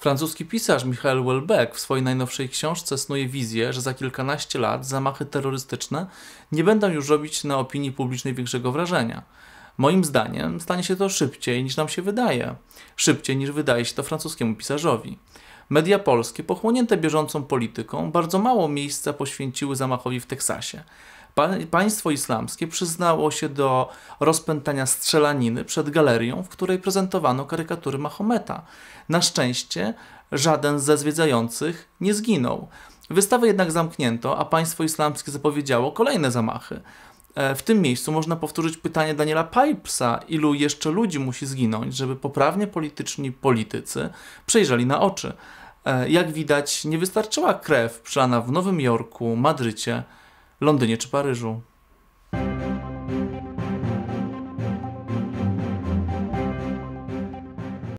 Francuski pisarz Michael Welbeck w swojej najnowszej książce snuje wizję, że za kilkanaście lat zamachy terrorystyczne nie będą już robić na opinii publicznej większego wrażenia. Moim zdaniem stanie się to szybciej niż nam się wydaje. Szybciej niż wydaje się to francuskiemu pisarzowi. Media polskie, pochłonięte bieżącą polityką, bardzo mało miejsca poświęciły zamachowi w Teksasie. Państwo islamskie przyznało się do rozpętania strzelaniny przed galerią, w której prezentowano karykatury Mahometa. Na szczęście żaden ze zwiedzających nie zginął. Wystawę jednak zamknięto, a państwo islamskie zapowiedziało kolejne zamachy. E, w tym miejscu można powtórzyć pytanie Daniela Pipesa, ilu jeszcze ludzi musi zginąć, żeby poprawnie polityczni politycy przejrzeli na oczy. E, jak widać, nie wystarczyła krew przelana w Nowym Jorku, Madrycie, Londynie czy Paryżu.